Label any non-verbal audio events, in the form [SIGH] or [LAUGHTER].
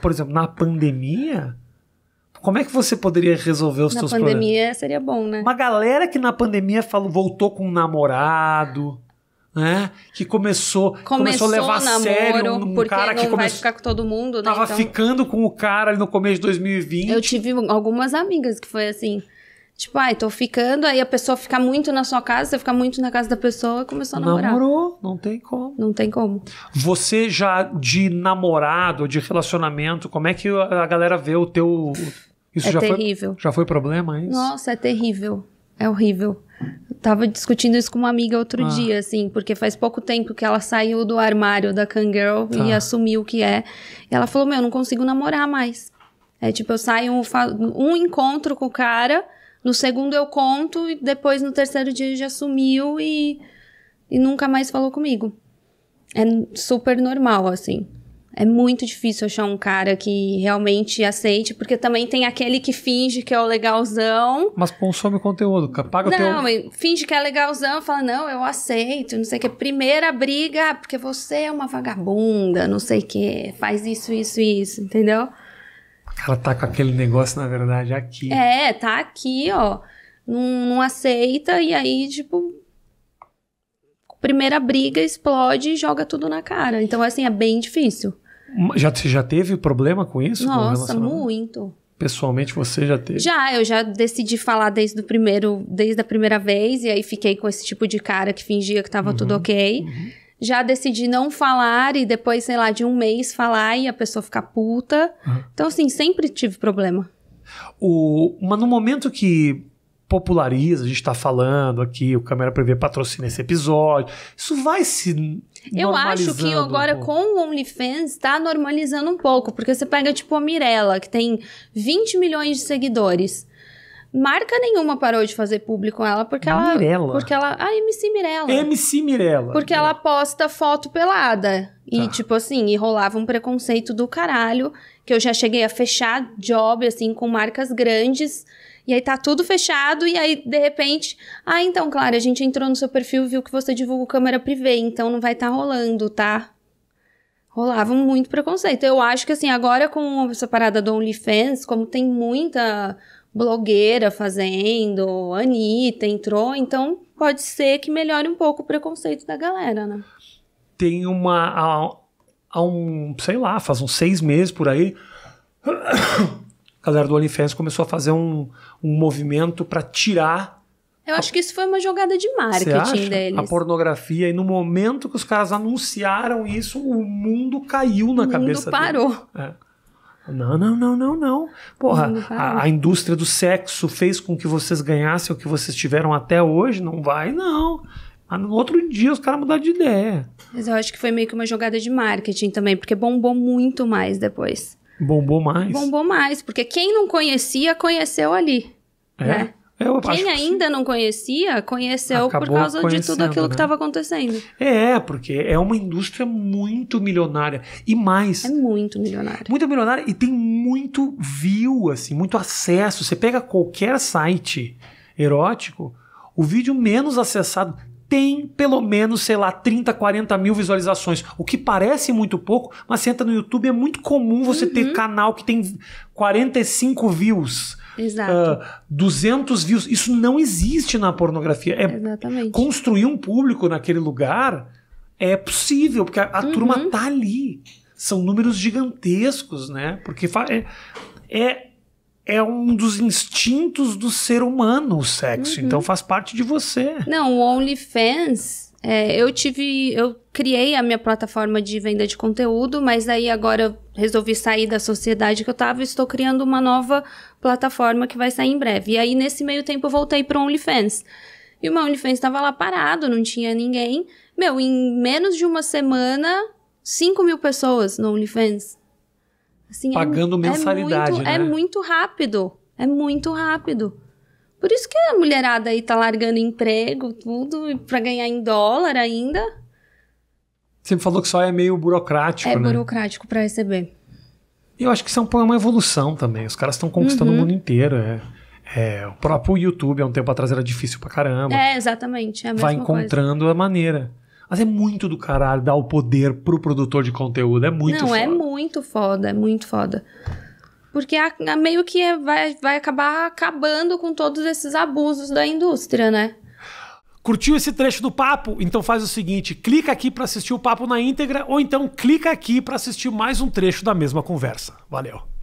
por exemplo, na pandemia, como é que você poderia resolver os na seus problemas? Na pandemia seria bom, né? Uma galera que na pandemia falou, voltou com um namorado, né? Que começou, começou, começou a levar namoro, a sério um, cara que começou, vai ficar com todo mundo, né? Tava então... ficando com o cara ali no começo de 2020. Eu tive algumas amigas que foi assim. Tipo, ai, ah, tô ficando, aí a pessoa fica muito na sua casa, você fica muito na casa da pessoa e começou a namorar. Namorou, não tem como. Não tem como. Você já de namorado, de relacionamento, como é que a galera vê o teu. Isso é já terrível. Foi, já foi problema é isso? Nossa, é terrível. É horrível. Eu tava discutindo isso com uma amiga outro ah. dia, assim, porque faz pouco tempo que ela saiu do armário da Kangirl tá. e assumiu o que é. E ela falou: Meu, eu não consigo namorar mais. É tipo, eu saio um, um encontro com o cara. No segundo eu conto e depois no terceiro dia já sumiu e, e nunca mais falou comigo. É super normal, assim. É muito difícil achar um cara que realmente aceite, porque também tem aquele que finge que é o legalzão. Mas consome conteúdo, paga não, o Não, teu... finge que é legalzão, fala, não, eu aceito, não sei o que. Primeira briga, ah, porque você é uma vagabunda, não sei o que, faz isso, isso, isso, entendeu? Ela tá com aquele negócio, na verdade, aqui. É, tá aqui, ó. Não, não aceita, e aí, tipo. Primeira briga, explode e joga tudo na cara. Então, assim, é bem difícil. Hum, já, você já teve problema com isso? Nossa, com muito. Pessoalmente você já teve? Já, eu já decidi falar desde o primeiro, desde a primeira vez, e aí fiquei com esse tipo de cara que fingia que tava uhum, tudo ok. Uhum já decidi não falar e depois, sei lá, de um mês falar e a pessoa ficar puta. Uhum. Então, assim, sempre tive problema. O, mas no momento que populariza, a gente tá falando aqui, o Câmera Prevê patrocina esse episódio, isso vai se Eu acho que agora um com o OnlyFans tá normalizando um pouco, porque você pega tipo a Mirella, que tem 20 milhões de seguidores. Marca nenhuma parou de fazer público com ela porque ela. Mirella. Porque ela. Ah, MC Mirella. MC Mirella. Porque ela posta foto pelada. E, tá. tipo assim, e rolava um preconceito do caralho. Que eu já cheguei a fechar job, assim, com marcas grandes. E aí tá tudo fechado, e aí, de repente, ah, então, Clara, a gente entrou no seu perfil viu que você divulga câmera privê, então não vai tá rolando, tá? rolava muito preconceito. Eu acho que assim, agora com essa parada do OnlyFans, como tem muita blogueira fazendo, Anitta entrou, então pode ser que melhore um pouco o preconceito da galera, né? Tem uma. Há, há um, sei lá, faz uns seis meses por aí. [COUGHS] A galera do OnlyFans começou a fazer um, um movimento para tirar eu acho que isso foi uma jogada de marketing deles. A pornografia, e no momento que os caras anunciaram isso, o mundo caiu na o cabeça. O mundo parou. É. Não, não, não, não, não. Porra, a, a, indústria do sexo fez com que vocês ganhassem o que vocês tiveram até hoje? Não vai, não. Mas no outro dia os caras mudaram de ideia. Mas eu acho que foi meio que uma jogada de marketing também, porque bombou muito mais depois. Bombou mais? Bombou mais, porque quem não conhecia, conheceu ali. É? Né? Eu Quem ainda não conhecia, conheceu Acabou por causa de tudo aquilo né? que estava acontecendo. É, porque é uma indústria muito milionária. E mais. É muito milionária. Muito milionária e tem muito view, assim, muito acesso. Você pega qualquer site erótico, o vídeo menos acessado tem pelo menos, sei lá, 30, 40 mil visualizações. O que parece muito pouco, mas você entra no YouTube, é muito comum você uhum. ter canal que tem 45 views. Exato. Uh, ah, 200 views. Isso não existe na pornografia. É Exatamente. Construir um público naquele lugar é possível, porque a, a uhum. turma tá ali. São números gigantescos, né? Porque é, é, é um dos instintos do ser humano o sexo. Uhum. Então faz parte de você. Não, o OnlyFans é, eu tive. Eu criei a minha plataforma de venda de conteúdo, mas aí agora resolvi sair da sociedade que eu estava e estou criando uma nova plataforma que vai sair em breve. E aí, nesse meio tempo, eu voltei para o OnlyFans. E o meu OnlyFans estava lá parado, não tinha ninguém. Meu, em menos de uma semana, 5 mil pessoas no OnlyFans. Assim, é Pagando é, mensalidade. É muito, né? é muito rápido. É muito rápido. Por isso que a mulherada aí tá largando emprego, tudo, para ganhar em dólar ainda. Você me falou que só é meio burocrático, é né? É burocrático para receber. Eu acho que isso é, é uma evolução também. Os caras estão conquistando uhum. o mundo inteiro. É. É, o próprio YouTube, há um tempo atrás, era difícil pra caramba. É, exatamente. É Vai encontrando coisa. a maneira. Mas é muito do caralho dar o poder pro produtor de conteúdo. É muito Não, é foda. Não, é muito foda, é muito foda. Porque a, a meio que é, vai, vai acabar acabando com todos esses abusos da indústria, né? Curtiu esse trecho do papo? Então faz o seguinte: clica aqui para assistir o papo na íntegra ou então clica aqui para assistir mais um trecho da mesma conversa. Valeu.